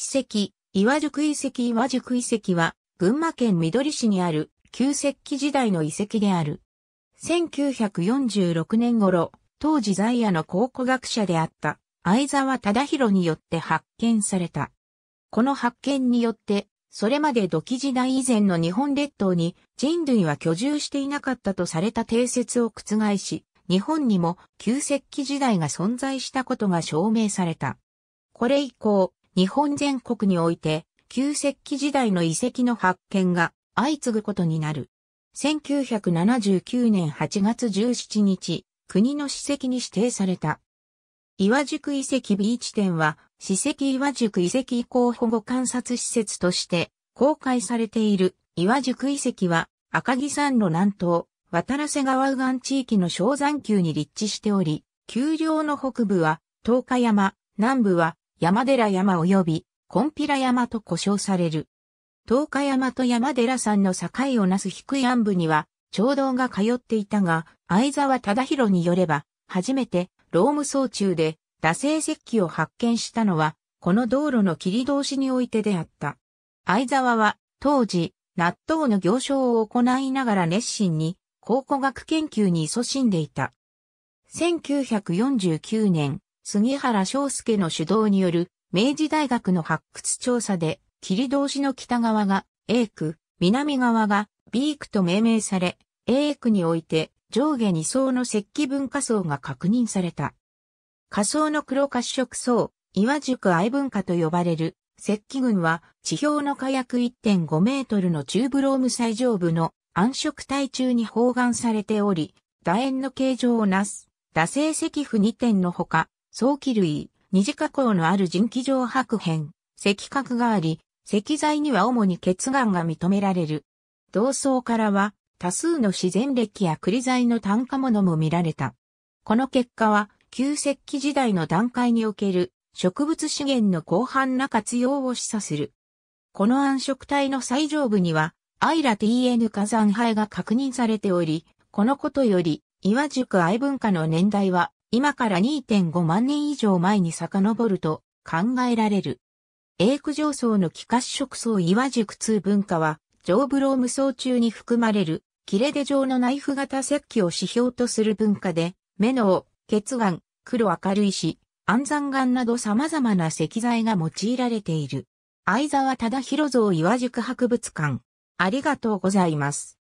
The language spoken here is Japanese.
史跡、岩宿遺跡岩宿遺跡は、群馬県緑市にある旧石器時代の遺跡である。1946年頃、当時在野の考古学者であった相沢忠宏によって発見された。この発見によって、それまで土器時代以前の日本列島に人類は居住していなかったとされた定説を覆し、日本にも旧石器時代が存在したことが証明された。これ以降、日本全国において、旧石器時代の遺跡の発見が相次ぐことになる。1979年8月17日、国の史跡に指定された。岩宿遺跡 B 地点は、史跡岩宿遺跡以降保護観察施設として公開されている岩宿遺跡は赤城山の南東、渡良瀬川右岸地域の小山丘に立地しており、丘陵の北部は東海山、南部は山寺山及び、コンピラ山と呼称される。東海山と山寺山の境をなす低い暗部には、長道が通っていたが、相沢忠宏によれば、初めて、ローム総中で、打製石器を発見したのは、この道路の切り通しにおいてであった。相沢は、当時、納豆の行商を行いながら熱心に考古学研究に勤しんでいた。1949年、杉原章介の主導による明治大学の発掘調査で、霧通しの北側が A 区、南側が B 区と命名され、A 区において上下2層の石器文化層が確認された。仮想の黒褐色層、岩塾愛文化と呼ばれる石器群は地表の火薬1.5メートルの中ブローム最上部の暗色体中に包含されており、楕円の形状をなす、打製石符2点のほか、早期類、二次加工のある人気上白片、石核があり、石材には主に血岩が認められる。同層からは多数の自然歴や栗材の単化物も見られた。この結果は旧石器時代の段階における植物資源の広範な活用を示唆する。この暗色体の最上部にはアイラ TN 火山灰が確認されており、このことより岩宿愛文化の年代は今から2.5万年以上前に遡ると考えられる。エーク上層の気化色層岩塾通文化は、上ブローム層中に含まれる、切れ出状のナイフ型石器を指標とする文化で、目の、血眼、黒明るいし、安山岩など様々な石材が用いられている。相沢忠弘像岩塾博物館。ありがとうございます。